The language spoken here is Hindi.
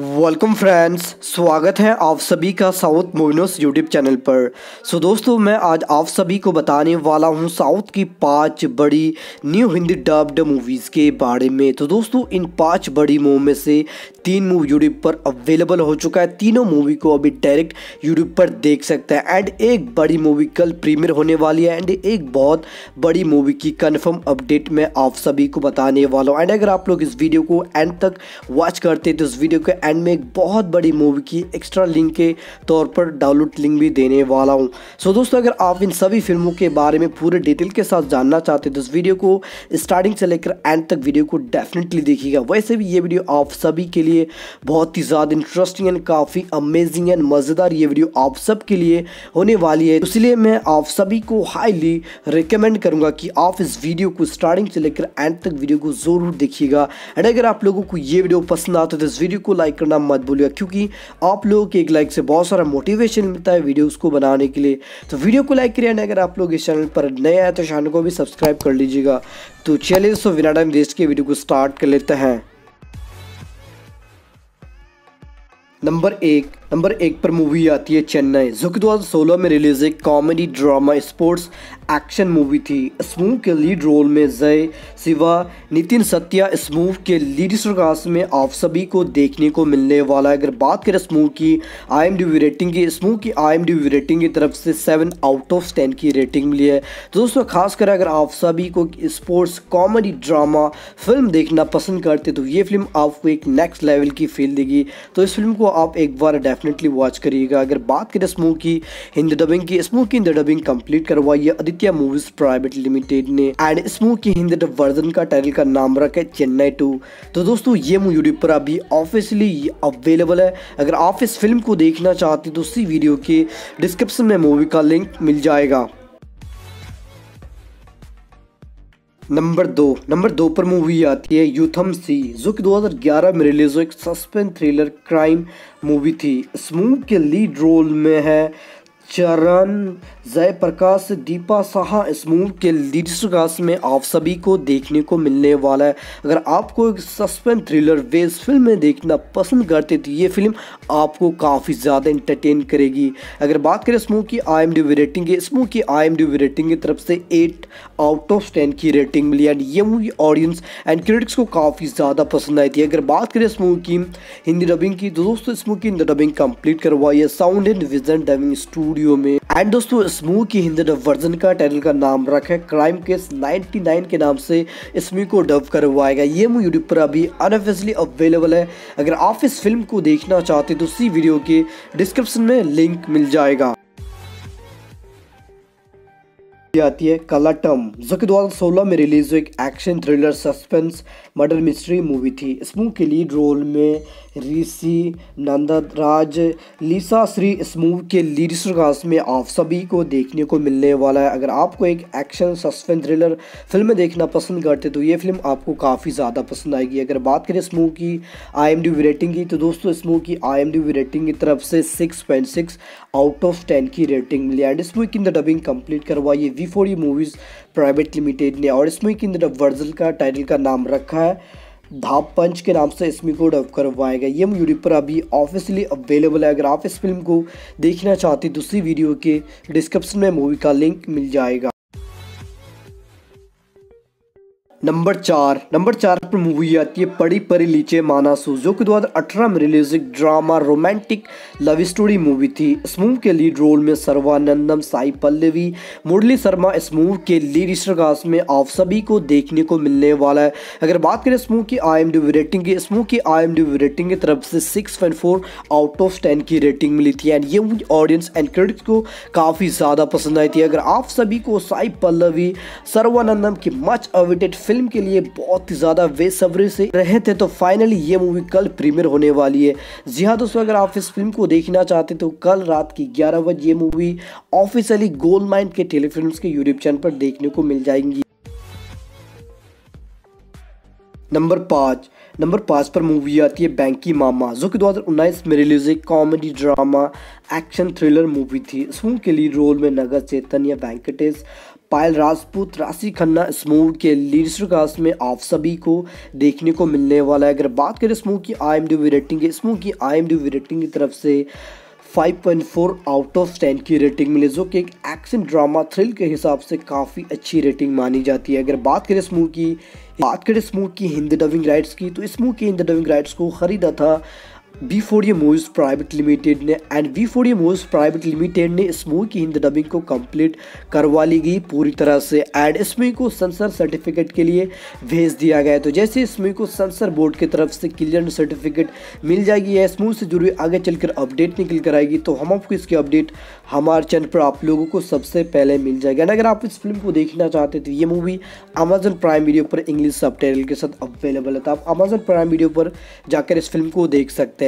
वेलकम फ्रेंड्स स्वागत है आप सभी का साउथ मोइनोस यूट्यूब चैनल पर सो so, दोस्तों मैं आज आप सभी को बताने वाला हूं साउथ की पांच बड़ी न्यू हिंदी डब्ड मूवीज़ के बारे में तो दोस्तों इन पांच बड़ी मूवी में से तीन मूवी यूट्यूब पर अवेलेबल हो चुका है तीनों मूवी को अभी डायरेक्ट यूट्यूब पर देख सकते हैं एंड एक बड़ी मूवी कल प्रीमियर होने वाली है एंड एक बहुत बड़ी मूवी की कन्फर्म अपडेट मैं आप सभी को बताने वाला हूँ एंड अगर आप लोग इस वीडियो को एंड तक वॉच करते तो इस वीडियो के एंड मैं एक बहुत बड़ी मूवी की एक्स्ट्रा लिंक के तौर पर डाउनलोड लिंक भी देने वाला हूँ सो so दोस्तों अगर आप इन सभी फिल्मों के बारे में पूरे डिटेल के साथ जानना चाहते हैं तो इस वीडियो को स्टार्टिंग से लेकर एंड तक वीडियो को डेफिनेटली देखिएगा वैसे भी ये वीडियो आप सभी के लिए बहुत ही ज़्यादा इंटरेस्टिंग एंड काफ़ी अमेजिंग एंड मज़ेदार ये वीडियो आप सब के लिए होने वाली है इसलिए मैं आप सभी को हाईली रिकमेंड करूँगा कि आप इस वीडियो को स्टार्टिंग से लेकर एंड तक वीडियो को ज़रूर देखिएगा एंड अगर आप लोगों को ये वीडियो पसंद आता है तो इस वीडियो को लाइक करना मत भूलिएगा क्योंकि आप लोगों के एक लाइक से बहुत सारा मोटिवेशन मिलता है वीडियोस को बनाने के लिए तो वीडियो को लाइक करिए अगर आप लोग इस चैनल पर नए आए तो चैनल को भी सब्सक्राइब कर लीजिएगा तो चलिए सो बिना टाइम वेस्ट के वीडियो को स्टार्ट कर लेते हैं नंबर एक नंबर एक पर मूवी आती है चेन्नई जो कि 2016 में रिलीज एक comedy drama sports action movie थी मूव के लीड रोल में जय शिवा नितिन सत्या स्मूव के लीड कास्ट में आप सभी को देखने को मिलने वाला है अगर बात करें मूव की आई एम रेटिंग की मूव की आई एम रेटिंग की तरफ से सेवन आउट ऑफ टेन की रेटिंग मिली है तो दोस्तों खासकर अगर आप सभी को स्पोर्ट्स कॉमेडी ड्रामा फिल्म देखना पसंद करते तो ये फिल्म आपको एक नेक्स्ट लेवल की फील देगी तो इस फिल्म को आप एक बार डेफिनेटली वॉच करिएगा अगर बात करें स्मो की हिंदी डबिंग की स्मो की हिंदी डबिंग कंप्लीट करवाई है आदित्य मूवीज प्राइवेट लिमिटेड ने एंड स्मो की हिंदी डब वर्जन का टाइटल का नाम रखा है चेन्नई टू तो दोस्तों ये मूवी यूट्यूब पर अभी ऑफिसली अवेलेबल है अगर आप इस फिल्म को देखना चाहते हैं तो उसी वीडियो के डिस्क्रिप्शन में मूवी का लिंक मिल जाएगा नंबर दो नंबर दो पर मूवी आती है यूथम सी जो कि 2011 में रिलीज हुई एक सस्पेंस थ्रिलर क्राइम मूवी थी स्मूथ के लीड रोल में है चरण जयप्रकाश दीपा साहा इस मूव के लीडर्स कास्ट में आप सभी को देखने को मिलने वाला है अगर आपको एक सस्पेंस थ्रिलर वेज फिल्म देखना पसंद करते तो ये फिल्म आपको काफ़ी ज़्यादा इंटरटेन करेगी अगर बात करें इस मूव की आई एम डी रेटिंग की इस मूव की आई एम डी रेटिंग की तरफ से एट आउट ऑफ टेन की रेटिंग मिली एंड ये मूवी ऑडियंस एंड क्रिटिक्स को काफ़ी ज़्यादा पसंद आई थी अगर बात करें इस मूव की हिंदी डबिंग की तो दोस्तों इस मूव की हिंदी डबिंग कम्प्लीट करवाई है sound and vision dubbing studio studio में एंड दोस्तों स्मू की हिंदी डब वर्जन का टाइटल का नाम रखे क्राइम केस 99 के नाम से स्मू को डब करवाएगा ये मूवी यूट्यूब पर अभी अनऑफिशियली अवेलेबल है अगर आप इस फिल्म को देखना चाहते तो उसी वीडियो के डिस्क्रिप्शन में लिंक मिल जाएगा आती है कलाटम जो कि 2016 में रिलीज हुई एक action thriller suspense murder mystery movie थी इस मूवी के लीड रोल में ऋषि नंदराज लीसा लिसा श्री इस मूव के लिरिक्स कास्ट में आप सभी को देखने को मिलने वाला है अगर आपको एक एक्शन सस्पेंस थ्रिलर फिल्म देखना पसंद करते तो ये फिल्म आपको काफ़ी ज़्यादा पसंद आएगी अगर बात करें इस मूव की आई एम रेटिंग की तो दोस्तों इस मूव की आई एम रेटिंग की तरफ से six point six out of ten की रेटिंग मिली एंड इस मूवी की डबिंग कंप्लीट करवाई है V four movies private limited ने और इस मूवी की वर्जल का टाइटल का नाम रखा है धाप पंच के नाम से इसमें को डब करवाएगा ये यूट्यूब पर अभी ऑफिशियली अवेलेबल है अगर आप इस फिल्म को देखना चाहते हैं दूसरी वीडियो के डिस्क्रिप्शन में मूवी का लिंक मिल जाएगा नंबर चार नंबर चार पर मूवी आती है पड़ी परी लीचे मानासू जो कि 2018 में रिलीज एक drama romantic love story movie थी इस मूव के लीड रोल में सर्वानंदम साई पल्लवी मुरली शर्मा इस मूव के लीड स्टरकास्ट में आप सभी को देखने को मिलने वाला है अगर बात करें इस मूव की आई एम रेटिंग की इस मूव की आई एम रेटिंग की तरफ से सिक्स आउट ऑफ टेन की रेटिंग मिली थी एंड ये मूवी ऑडियंस एंड क्रिटिक्स को काफ़ी ज़्यादा पसंद आई थी अगर आप सभी को साई पल्लवी सर्वानंदम की मच अवेटेड फिल्म के लिए बहुत ही ज़्यादा बेसब्री से रहे थे तो फाइनली ये मूवी कल प्रीमियर होने वाली है जी हाँ दोस्तों अगर आप इस फिल्म को देखना चाहते तो कल रात की ग्यारह बजे ये मूवी ऑफिशियली गोल्ड माइंड के टेलीफिल्म के यूट्यूब चैनल पर देखने को मिल जाएंगी नंबर पाँच नंबर पाँच पर मूवी आती है बैंकी मामा जो कि 2019 में रिलीज एक comedy drama action thriller movie थी इस के लिए रोल में नगर चैतन्य वेंकटेश पायल राजपूत राशि खन्ना इस के लीड कास्ट में आप सभी को देखने को मिलने वाला है अगर बात करें इस की आई एम रेटिंग की इस मूवी की आई एम रेटिंग की तरफ से 5.4 आउट ऑफ 10 की रेटिंग मिली जो कि एक एक्शन ड्रामा थ्रिल के हिसाब से काफ़ी अच्छी रेटिंग मानी जाती है अगर बात करें इस मूव की बात करें इस मूव की हिंदी डबिंग राइट्स की तो इस मूव की हिंदी डबिंग राइट्स को ख़रीदा था फोर ये मूवीज़ प्राइवेट लिमिटेड ने एंड फोर ये मूवीज़ प्राइवेट लिमिटेड ने इस मूवी की हिंदी डबिंग को कंप्लीट करवा ली गई पूरी तरह से एंड इस मूवी को सेंसर सर्टिफिकेट के लिए भेज दिया गया तो जैसे इस मूवी को सेंसर बोर्ड की तरफ से क्लियर सर्टिफिकेट मिल जाएगी या इस मूवी से जुड़ी आगे चलकर अपडेट निकल कर आएगी तो हम आपको इसकी अपडेट हमारे चैनल पर आप लोगों को सबसे पहले मिल जाएगी एंड अगर आप इस फिल्म को देखना चाहते तो ये मूवी अमेजन प्राइम वीडियो पर इंग्लिश सब के साथ अवेलेबल है तो आप अमेजन प्राइम वीडियो पर जाकर इस फिल्म को देख सकते हैं